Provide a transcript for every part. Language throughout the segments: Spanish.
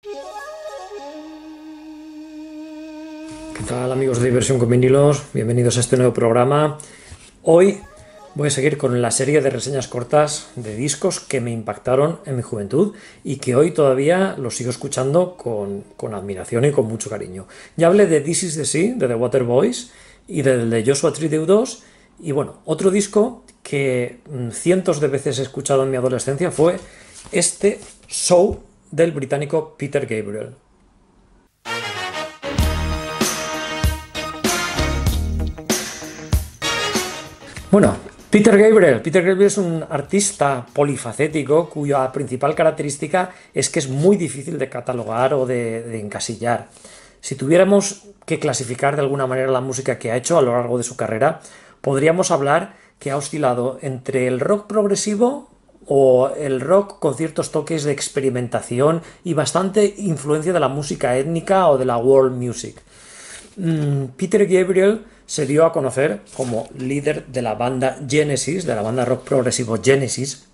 ¿Qué tal amigos de Diversión con Vinilos? Bienvenidos a este nuevo programa. Hoy voy a seguir con la serie de reseñas cortas de discos que me impactaron en mi juventud y que hoy todavía los sigo escuchando con, admiración y con mucho cariño. Ya hablé de This is the Sea, de The Waterboys y del de Joshua Tree 2 y bueno, otro disco que mm, cientos de veces he escuchado en mi adolescencia fue este Show del británico Peter Gabriel. Bueno, Peter Gabriel. Peter Gabriel es un artista polifacético cuya principal característica es que es muy difícil de catalogar o de, de encasillar. Si tuviéramos que clasificar de alguna manera la música que ha hecho a lo largo de su carrera, podríamos hablar que ha oscilado entre el rock progresivo o el rock con ciertos toques de experimentación y bastante influencia de la música étnica o de la world music. Mm, Peter Gabriel se dio a conocer como líder de la banda Genesis, de la banda rock progresivo Genesis.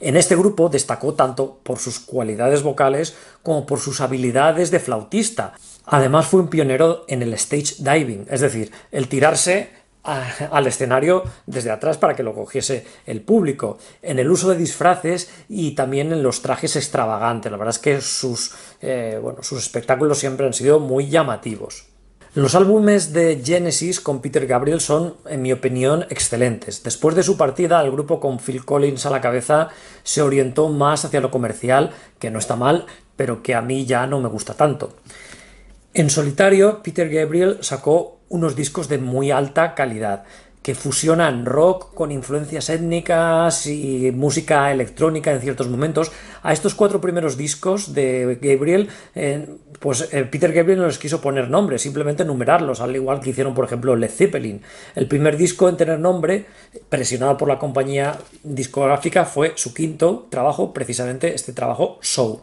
En este grupo destacó tanto por sus cualidades vocales como por sus habilidades de flautista. Además fue un pionero en el stage diving, es decir, el tirarse al escenario desde atrás para que lo cogiese el público, en el uso de disfraces y también en los trajes extravagantes. La verdad es que sus, eh, sus espectáculos siempre han sido muy llamativos. Los álbumes de Genesis con Peter Gabriel son, en mi opinión, excelentes. Después de su partida, el grupo con Phil Collins a la cabeza se orientó más hacia lo comercial, que no está mal, pero que a mí ya no me gusta tanto. En solitario, Peter Gabriel sacó unos discos de muy alta calidad, que fusionan rock con influencias étnicas y música electrónica en ciertos momentos. A estos cuatro primeros discos de Gabriel, eh, pues eh, Peter Gabriel no les quiso poner nombre, simplemente numerarlos, al igual que hicieron, por ejemplo, Led Zeppelin. El primer disco en tener nombre, presionado por la compañía discográfica, fue su quinto trabajo, precisamente este trabajo Show.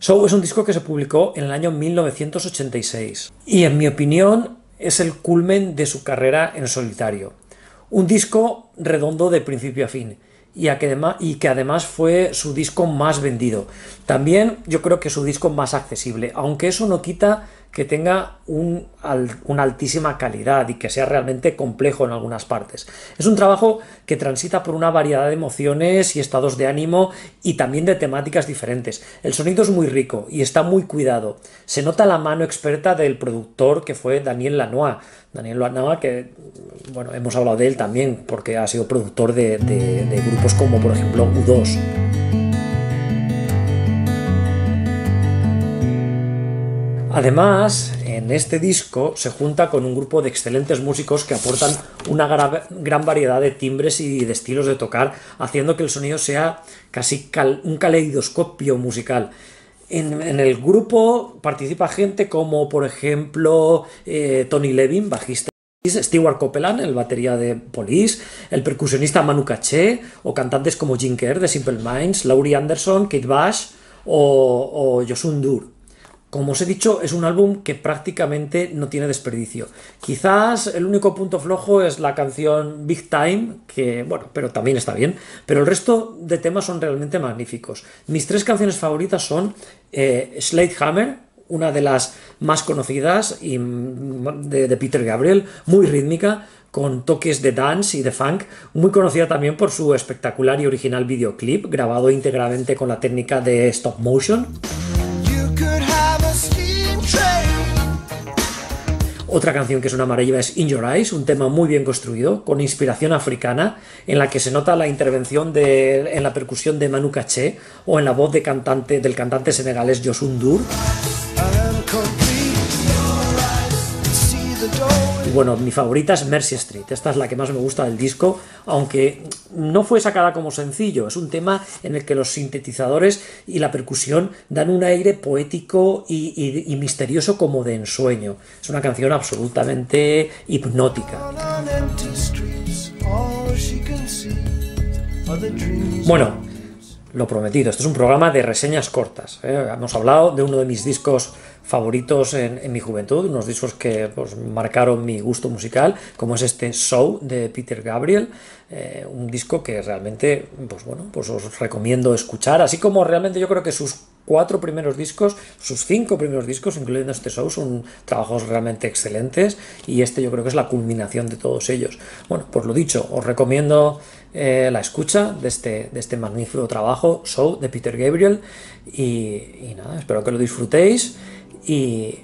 Show es un disco que se publicó en el año 1986 y en mi opinión es el culmen de su carrera en solitario. Un disco redondo de principio a fin y, que, y que además fue su disco más vendido. También yo creo que su disco más accesible, aunque eso no quita que tenga una altísima calidad y que sea realmente complejo en algunas partes. Es un trabajo que transita por una variedad de emociones y estados de ánimo y también de temáticas diferentes. El sonido es muy rico y está muy cuidado. Se nota la mano experta del productor que fue Daniel Lanois. Daniel Lanois que, bueno, hemos hablado de él también porque ha sido productor de grupos como por ejemplo U2. Además, en este disco se junta con un grupo de excelentes músicos que aportan una gran variedad de timbres y de estilos de tocar, haciendo que el sonido sea casi un caleidoscopio musical. En, el grupo participa gente como, por ejemplo, eh, Tony Levin, bajista. Stewart Copeland, el batería de Police, el percusionista Manu Caché, o cantantes como Jim de Simple Minds, Laurie Anderson, Kate Bash o, o Josun Dur. Como os he dicho, es un álbum que prácticamente no tiene desperdicio. Quizás el único punto flojo es la canción Big Time, que bueno, pero también está bien, pero el resto de temas son realmente magníficos. Mis tres canciones favoritas son eh, Hammer, una de las más conocidas y mm, de, de, Peter Gabriel, muy rítmica, con toques de dance y de funk, muy conocida también por su espectacular y original videoclip, grabado íntegramente con la técnica de stop motion. Otra canción que es una maravilla es In Your Eyes, un tema muy bien construido, con inspiración africana, en la que se nota la intervención en la percusión de Manu Caché o en la voz del cantante senegalés Yosun Dur. bueno, mi favorita es Mercy Street. Esta es la que más me gusta del disco, aunque no fue sacada como sencillo. Es un tema en el que los sintetizadores y la percusión dan un aire poético y, misterioso como de ensueño. Es una canción absolutamente hipnótica. Bueno, lo prometido, este es un programa de reseñas cortas. ¿eh? Hemos hablado de uno de mis discos favoritos en, mi juventud, unos discos que pues, marcaron mi gusto musical, como es este Show de Peter Gabriel, eh, un disco que realmente, pues bueno, pues os recomiendo escuchar, así como realmente yo creo que sus cuatro primeros discos, sus cinco primeros discos, incluyendo este show, son trabajos realmente excelentes y este yo creo que es la culminación de todos ellos. Bueno, por lo dicho, os recomiendo eh, la escucha de este, de este magnífico trabajo, show de Peter Gabriel y, y nada, espero que lo disfrutéis. Y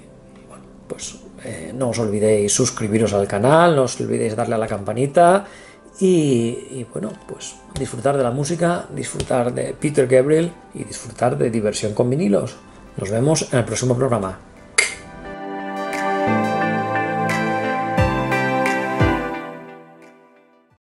bueno, pues eh, no os olvidéis suscribiros al canal, no os olvidéis darle a la campanita y, y bueno, pues disfrutar de la música, disfrutar de Peter Gabriel y disfrutar de diversión con vinilos. Nos vemos en el próximo programa.